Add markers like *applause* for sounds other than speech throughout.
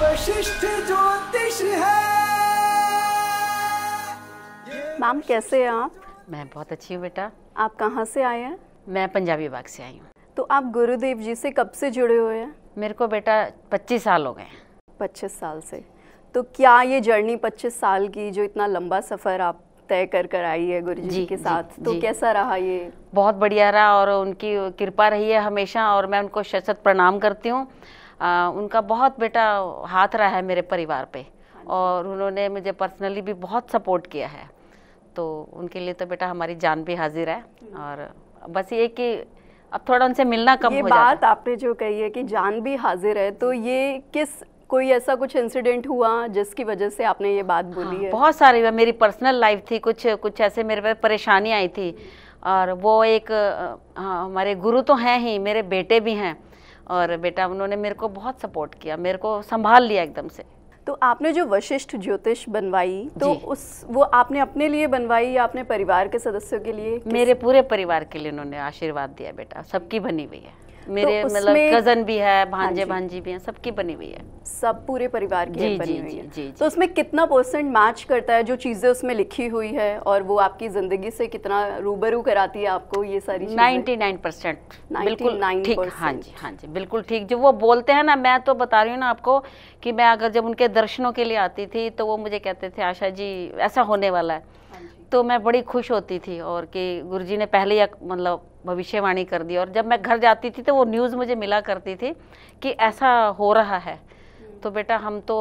वशिष्ठ ज्योतिष है मैम कैसे हैं आप मैं बहुत अच्छी हूँ बेटा आप कहाँ से आए हैं मैं पंजाबी बाग से आई हूँ तो आप गुरुदेव जी से कब से जुड़े हुए हैं मेरे को बेटा 25 साल हो गए हैं 25 साल से तो क्या ये जर्नी 25 साल की जो इतना लंबा सफ़र आप तय कर कर आई है गुरु जी, जी के साथ जी, तो जी. कैसा रहा ये बहुत बढ़िया रहा और उनकी कृपा रही है हमेशा और मैं उनको शत प्रणाम करती हूँ आ, उनका बहुत बेटा हाथ रहा है मेरे परिवार पे और उन्होंने मुझे पर्सनली भी बहुत सपोर्ट किया है तो उनके लिए तो बेटा हमारी जान भी हाजिर है और बस ये कि अब थोड़ा उनसे मिलना कम ये हो बात आपने जो कही है कि जान भी हाजिर है तो ये किस कोई ऐसा कुछ इंसिडेंट हुआ जिसकी वजह से आपने ये बात हाँ, बोली हाँ, है बहुत सारी मेरी पर्सनल लाइफ थी कुछ कुछ ऐसे मेरे पे परेशानी आई थी और वो एक हाँ, हमारे गुरु तो हैं ही मेरे बेटे भी हैं और बेटा उन्होंने मेरे को बहुत सपोर्ट किया मेरे को संभाल लिया एकदम से तो आपने जो वशिष्ठ ज्योतिष बनवाई तो उस वो आपने अपने लिए बनवाई या अपने परिवार के सदस्यों के लिए मेरे पूरे परिवार के लिए उन्होंने आशीर्वाद दिया बेटा सबकी बनी हुई है मेरे तो मतलब कजन भी है हाँ भांजे भांजी भी हैं सबकी बनी हुई है सब पूरे परिवार की जी, बनी जी, हुई जी, है जी, तो जी, तो उसमें कितना परसेंट मैच करता है जो चीजें उसमें लिखी हुई है और वो आपकी जिंदगी से कितना रूबरू कराती है आपको ये सारी नाइन्टी नाइन परसेंट बिल्कुल ठीक हाँ जी हाँ जी बिल्कुल ठीक जो वो बोलते हैं ना मैं तो बता रही हूँ ना आपको कि मैं अगर जब उनके दर्शनों के लिए आती थी तो वो मुझे कहते थे आशा जी ऐसा होने वाला है तो मैं बड़ी खुश होती थी और कि गुरुजी ने पहले ही मतलब भविष्यवाणी कर दी और जब मैं घर जाती थी तो वो न्यूज़ मुझे मिला करती थी कि ऐसा हो रहा है तो बेटा हम तो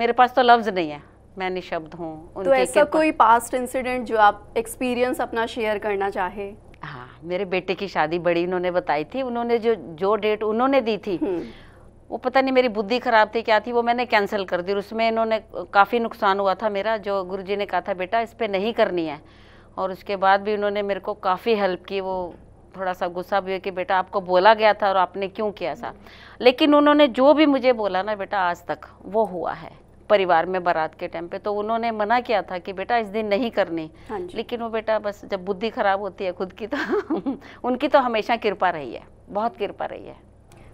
मेरे पास तो लफ्ज़ नहीं है मैं निशब्द हूँ तो ऐसा कोई पास्ट इंसिडेंट जो आप एक्सपीरियंस अपना शेयर करना चाहे हाँ मेरे बेटे की शादी बड़ी उन्होंने बताई थी उन्होंने जो जो डेट उन्होंने दी थी हम्म। वो पता नहीं मेरी बुद्धि ख़राब थी क्या थी वो मैंने कैंसिल कर दी और उसमें इन्होंने काफ़ी नुकसान हुआ था मेरा जो गुरु ने कहा था बेटा इस पर नहीं करनी है और उसके बाद भी उन्होंने मेरे को काफ़ी हेल्प की वो थोड़ा सा गुस्सा भी हुआ कि बेटा आपको बोला गया था और आपने क्यों किया था लेकिन उन्होंने जो भी मुझे बोला ना बेटा आज तक वो हुआ है परिवार में बारात के टाइम पे तो उन्होंने मना किया था कि बेटा इस दिन नहीं करनी हाँ लेकिन वो बेटा बस जब बुद्धि खराब होती है खुद की तो *laughs* उनकी तो हमेशा कृपा रही है बहुत कृपा रही है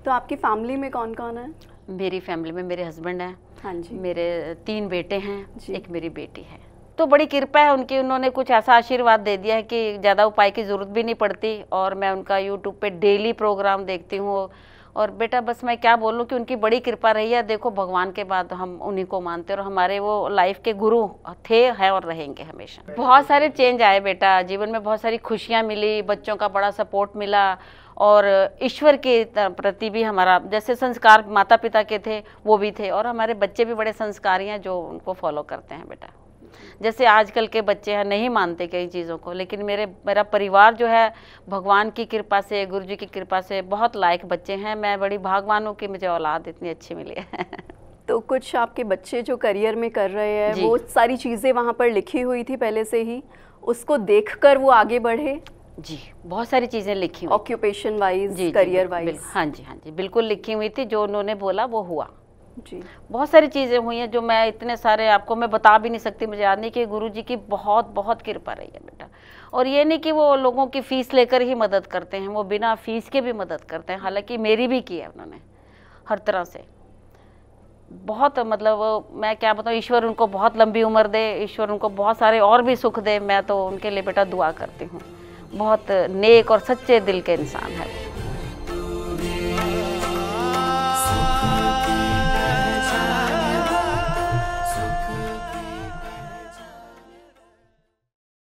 तो आपकी फैमिली में कौन कौन है मेरी फैमिली में मेरे हस्बैंड हैं हाँ जी मेरे तीन बेटे हैं एक मेरी बेटी है तो बड़ी कृपा है उनकी उन्होंने कुछ ऐसा आशीर्वाद दे दिया है कि ज़्यादा उपाय की ज़रूरत भी नहीं पड़ती और मैं उनका यूट्यूब पे डेली प्रोग्राम देखती हूँ और बेटा बस मैं क्या बोलूँ कि उनकी बड़ी कृपा रही है देखो भगवान के बाद हम उन्हीं को मानते और हमारे वो लाइफ के गुरु थे हैं और रहेंगे हमेशा बहुत सारे चेंज आए बेटा जीवन में बहुत सारी खुशियाँ मिली बच्चों का बड़ा सपोर्ट मिला और ईश्वर के प्रति भी हमारा जैसे संस्कार माता पिता के थे वो भी थे और हमारे बच्चे भी बड़े संस्कारी हैं जो उनको फॉलो करते हैं बेटा जैसे आजकल के बच्चे हैं नहीं मानते कई चीज़ों को लेकिन मेरे मेरा परिवार जो है भगवान की कृपा से गुरु जी की कृपा से बहुत लायक बच्चे हैं मैं बड़ी भागवान हूँ कि मुझे औलाद इतनी अच्छी मिली है *laughs* तो कुछ आपके बच्चे जो करियर में कर रहे हैं वो सारी चीज़ें वहाँ पर लिखी हुई थी पहले से ही उसको देखकर वो आगे बढ़े जी बहुत सारी चीज़ें लिखी ऑक्यूपेशन वाइज करियर वाइज हाँ जी हाँ जी बिल्कुल लिखी हुई थी जो उन्होंने बोला वो हुआ जी बहुत सारी चीज़ें हुई हैं जो मैं इतने सारे आपको मैं बता भी नहीं सकती मुझे याद नहीं कि गुरु जी की बहुत बहुत कृपा रही है बेटा और ये नहीं कि वो लोगों की फ़ीस लेकर ही मदद करते हैं वो बिना फ़ीस के भी मदद करते हैं हालांकि मेरी भी की है उन्होंने हर तरह से बहुत मतलब मैं क्या बताऊँ ईश्वर उनको बहुत लंबी उम्र दे ईश्वर उनको बहुत सारे और भी सुख दे मैं तो उनके लिए बेटा दुआ करती हूँ बहुत नेक और सच्चे दिल के इंसान है